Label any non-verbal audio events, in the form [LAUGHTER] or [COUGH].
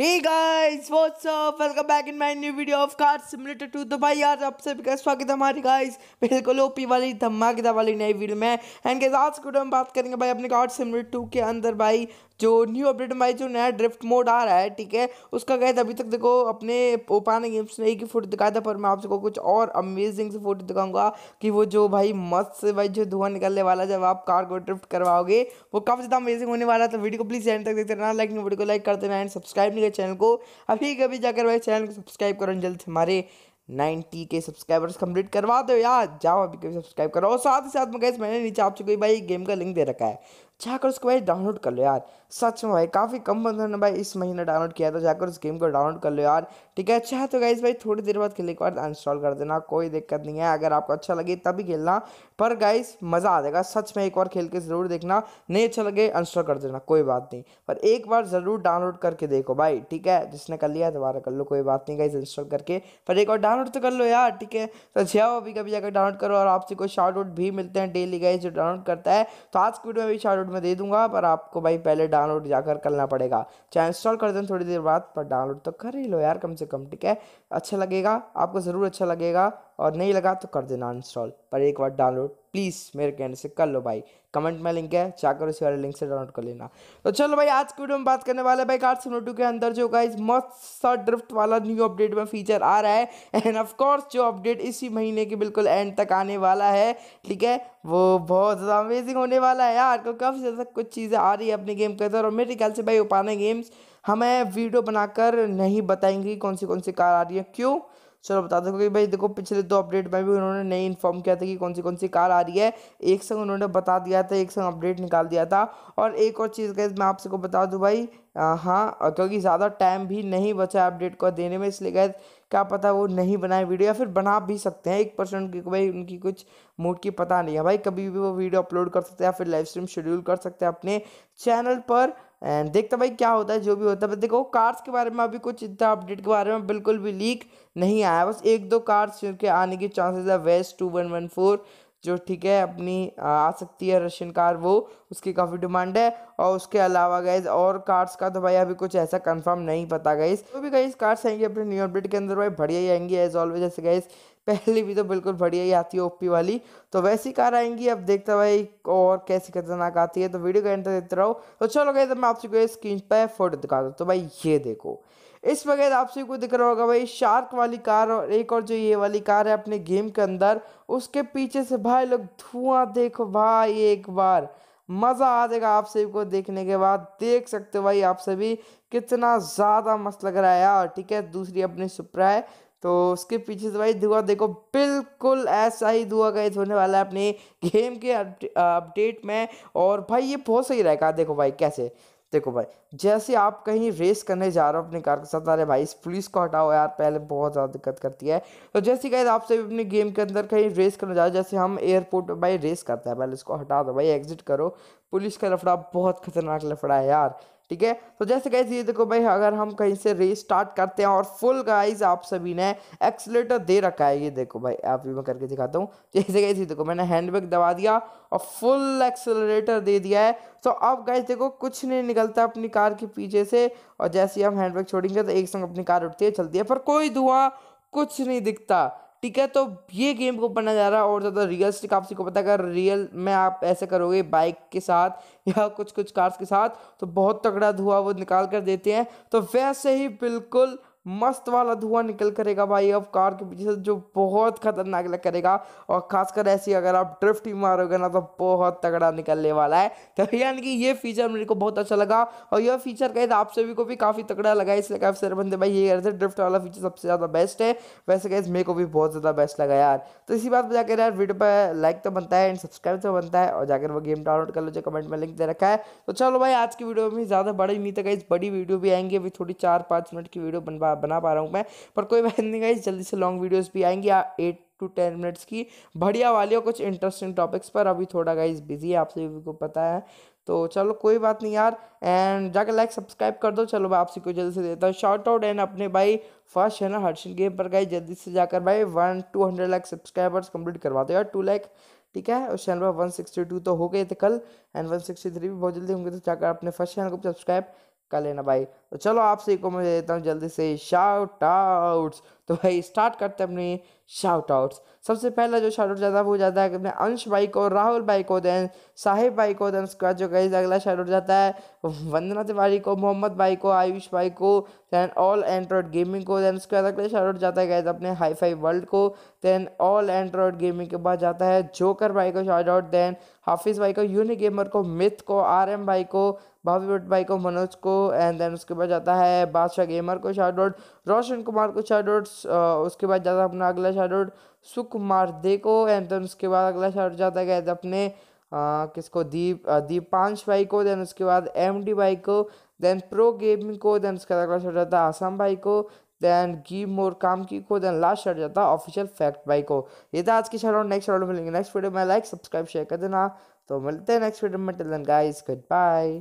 Hey guys, what's up? Welcome back in my new video of Car Simulator 2. तो भाई यार आप सभी का स्वागत है हमारी गाइस बिल्कुल ओपी वाली धमाकेदार वाली नई वीडियो में एंड गाइस आज के हम बात करेंगे भाई अपने कार सिमुलेटर 2 के अंदर भाई जो न्यू अपडेट में भाई जो नया ड्रिफ्ट मोड आ रहा है ठीक है उसका गैस अभी तक देखो अपने ओपान गेम्स ने एक ही फोटो दिखाया था पर मैं आप सबको कुछ और अमेजिंग से फोटो दिखाऊंगा कि वो जो भाई मस्त से भाई जो धुआं निकलने वाला जब आप कार को ड्रिफ्ट करवाओगे वो काफ़ी ज़्यादा अमेजिंग होने वाला था वीडियो तो को प्लीज़ एंड तक देखते रहना लाइक वीडियो को लाइक कर देना एंड सब्सक्राइब नहीं है चैनल को अभी कभी जाकर भाई चैनल को सब्सक्राइब करो जल्द हमारे 90 के सब्सक्राइबर्स कंप्लीट करवा दो यार जाओ अभी कभी सब्सक्राइब करो और साथ ही साथ में गए मैंने नीचे आप चुके भाई गेम का लिंक दे रखा है जाकर उसको भाई डाउनलोड कर लो यार सच में भाई काफ़ी कम बंदों ने भाई इस महीने डाउनलोड किया था जाकर उस गेम को डाउनलोड कर लो यार ठीक है अच्छा तो गाइज भाई थोड़ी देर बाद खेलने के बाद इंस्टॉल कर देना कोई दिक्कत नहीं है अगर आपको अच्छा लगे तभी खेलना पर गाइज मज़ा आ जाएगा सच में एक बार खेल के ज़रूर देखना नहीं अच्छा लगे इंस्टॉल कर देना कोई बात नहीं पर एक बार ज़रूर डाउनलोड करके देखो भाई ठीक है जिसने कर लिया दोबारा कर लो कोई बात नहीं गाइज इंस्टॉल करके पर एक बार डाउनलोड तो कर लो यार ठीक है तो जाओ अभी कभी जाकर डाउनलोड करो और आपसे कोई शार्ट आउट भी मिलते हैं डेली गाइज जो डाउनलोड करता है तो आज की वीडियो में भी शार्ट डिस्कॉर्ड में दे दूंगा पर आपको भाई पहले डाउनलोड जाकर करना पड़ेगा चाहे इंस्टॉल कर दें थोड़ी देर बाद पर डाउनलोड तो कर ही लो यार कम से कम ठीक है अच्छा लगेगा आपको ज़रूर अच्छा लगेगा और नहीं लगा तो कर देना इंस्टॉल पर एक बार डाउनलोड प्लीज़ मेरे कहने से कर लो भाई कमेंट में लिंक है जाकर उसी वाले लिंक से डाउनलोड कर लेना तो चलो भाई आज की वीडियो में बात करने वाले भाई कार्ड सिमोटू के अंदर जो गाइज मस्त सा ड्रिफ्ट वाला न्यू अपडेट में फीचर आ रहा है एंड ऑफ कोर्स जो अपडेट इसी महीने के बिल्कुल एंड तक आने वाला है ठीक है वो बहुत ज़्यादा अमेजिंग होने वाला है यार क्योंकि काफ़ी ज़्यादा कुछ चीज़ें आ रही है अपने गेम के अंदर और मेरे ख्याल से भाई उपाना गेम्स हमें वीडियो बनाकर नहीं बताएंगे कौन सी कौन सी कार आ रही है क्यों चलो बता दो कि भाई देखो पिछले दो अपडेट में भी उन्होंने नहीं इन्फॉर्म किया था कि कौन सी कौन सी कार आ रही है एक संग उन्होंने बता दिया था एक संग अपडेट निकाल दिया था और एक और चीज़ का मैं आपसे को बता दूँ भाई हाँ क्योंकि ज़्यादा टाइम भी नहीं बचा अपडेट को देने में इसलिए गए क्या पता वो नहीं बनाए वीडियो या फिर बना भी सकते हैं एक परसेंट की भाई उनकी कुछ मूड की पता नहीं है भाई कभी भी वो वीडियो अपलोड कर सकते हैं या फिर लाइव स्ट्रीम शेड्यूल कर सकते हैं अपने चैनल पर एंड देखते भाई क्या होता है जो भी होता है देखो कार्स के बारे में अभी कुछ इतना अपडेट के बारे में बिल्कुल भी लीक नहीं आया बस एक दो कार्स के आने के चांसेस है west two one one four जो ठीक है अपनी आ सकती है रशियन कार वो उसकी काफ़ी डिमांड है और उसके अलावा गाइज और कार्स का तो भाई अभी कुछ ऐसा कंफर्म नहीं पता गाइज तो भी गाइज कार्स आएंगे अपने न्यू अपडेट के अंदर भाई बढ़िया ही आएंगी एज ऑलवेज ऐसे गाइज पहले भी तो बिल्कुल बढ़िया ही आती है ओपी वाली तो वैसी कार आएंगी अब देखते भाई और कैसी खतरनाक आती है तो वीडियो का एंटर देते रहो तो चलो गए तो मैं आपसे स्क्रीन पर फोटो दिखा दूँ तो भाई ये देखो इस वक्त सभी को दिख रहा होगा भाई शार्क वाली कार और एक और जो ये वाली कार है अपने गेम के अंदर उसके पीछे से भाई लोग धुआं देखो भाई एक बार मज़ा आ जाएगा आप सभी को देखने के बाद देख सकते हो भाई आप सभी कितना ज़्यादा मस्त लग रहा है यार ठीक है दूसरी अपनी सुप्रा है तो उसके पीछे से भाई धुआं देखो बिल्कुल ऐसा ही धुआं गए होने वाला है अपने गेम के अपडेट में और भाई ये बहुत सही रहेगा देखो भाई कैसे देखो भाई जैसे आप कहीं रेस करने जा रहे हो अपने कार के साथ अरे भाई इस पुलिस को हटाओ यार पहले बहुत ज़्यादा दिक्कत करती है तो जैसे कहे आपसे भी अपने गेम के अंदर कहीं रेस करने जा रहे हो जैसे हम एयरपोर्ट पर भाई रेस करते हैं पहले इसको हटा दो भाई एग्जिट करो पुलिस का लफड़ा बहुत खतरनाक लफड़ा है यार ठीक है तो जैसे कैसे ये देखो भाई अगर हम कहीं से रेस स्टार्ट करते हैं और फुल गाइज आप सभी ने एक्सलेटर दे रखा है ये देखो भाई आप भी मैं करके दिखाता हूँ [LAUGHS] जैसे कैसे देखो मैंने हैंडबैग दबा दिया और फुल एक्सलेटर दे दिया है तो अब गाइज देखो कुछ नहीं निकलता अपनी कार के पीछे से और जैसे ही हम हैंडबैग छोड़ेंगे तो एक संग अपनी कार उठती है चलती है पर कोई धुआं कुछ नहीं दिखता ठीक है तो ये गेम को बनना जा रहा है और ज़्यादा रियलिस्टिक आप को पता अगर रियल में आप ऐसे करोगे बाइक के साथ या कुछ कुछ कार्स के साथ तो बहुत तगड़ा धुआं वो निकाल कर देते हैं तो वैसे ही बिल्कुल मस्त वाला धुआं निकल करेगा भाई अब कार के पीछे से जो बहुत खतरनाक लग करेगा और खासकर ऐसी अगर आप ड्रिफ्ट ही मारोगे ना तो बहुत तगड़ा निकलने वाला है तो यानी कि ये फीचर मेरे को बहुत अच्छा लगा और यह फीचर कहे तो आप सभी को भी काफ़ी तगड़ा लगा इसलिए काफ़ी सारे बंदे भाई ये कह रहे थे ड्रिफ्ट वाला फीचर सबसे ज़्यादा बेस्ट है वैसे कहे मेरे को भी बहुत ज़्यादा बेस्ट लगा यार तो इसी बात पर जाकर यार वीडियो पर लाइक तो बनता है एंड सब्सक्राइब तो बनता है और जाकर वो गेम डाउनलोड कर लो जो कमेंट में लिंक दे रखा है तो चलो भाई आज की वीडियो में ज़्यादा बड़ी नहीं था तो इस बड़ी वीडियो भी आएंगे अभी थोड़ी चार पाँच मिनट की वीडियो बनवा बना पा रहा हूँ मैं पर कोई बात नहीं गाइज जल्दी से लॉन्ग वीडियोज़ भी आएंगी एट टू टेन मिनट्स की बढ़िया वाली और कुछ इंटरेस्टिंग टॉपिक्स पर अभी थोड़ा गाइज बिजी है आप सभी को पता है तो चलो कोई बात नहीं यार एंड जाकर लाइक सब्सक्राइब कर दो चलो मैं आपसे को जल्दी से देता हूँ शॉर्ट आउट एंड अपने भाई फर्स्ट है ना हर्षिल गेम पर गाइज जल्दी से जाकर भाई one two hundred lakh subscribers complete करवा दो यार टू लाख ठीक है उस चैनल पर वन सिक्सटी टू तो हो गए थे कल एंड वन सिक्सटी थ्री भी बहुत जल्दी होंगे तो जाकर अपने फर्स्ट चैनल को सब्सक्राइब कर लेना भाई तो चलो आपसे को मैं देता हूँ जल्दी से शाउट आउट्स तो भाई स्टार्ट करते हैं अपने शाउट आउट्स सबसे पहला जो शाउट आउट जाता है वो जाता है अपने अंश भाई को राहुल भाई को देन साहिब भाई को देन उसके बाद जो गई अगला शाउट आउट जाता है वंदना तिवारी को मोहम्मद भाई को आयुष भाई को दैन ऑल एंड्रॉयड गेमिंग को देन उसके बाद अगला शाउट आउट जाता है गैस अपने हाई फाई वर्ल्ड को देन ऑल एंड्रॉयड गेमिंग के बाद जाता है जोकर भाई को शार्ट आउट देन हाफिज़ भाई को यूनि गेमर को मिथ को आर एम भाई को भावी भट्ट भाई को मनोज को एंड देन उसके बाद जाता है बादशाह गेमर को शार्ट आउट रोशन कुमार को शार्ट आउट उसके बाद जाता है अपना अगला शार्ट आउट सुकुमार दे को एंड देन उसके बाद अगला शार्ट जाता है अपने आ, किसको दीप दीपांश भाई को देन उसके बाद एम डी भाई को देन प्रो गेमिंग को देन उसके बाद अगला शार्ट जाता है आसाम भाई को देन गी मोर काम की को देन लास्ट शर्ट जाता है ऑफिशियल फैक्ट भाई को ये था आज की शार्ट और नेक्स्ट वीडियो मिलेंगे नेक्स्ट वीडियो में लाइक सब्सक्राइब शेयर कर देना तो मिलते हैं नेक्स्ट वीडियो में till then guys good bye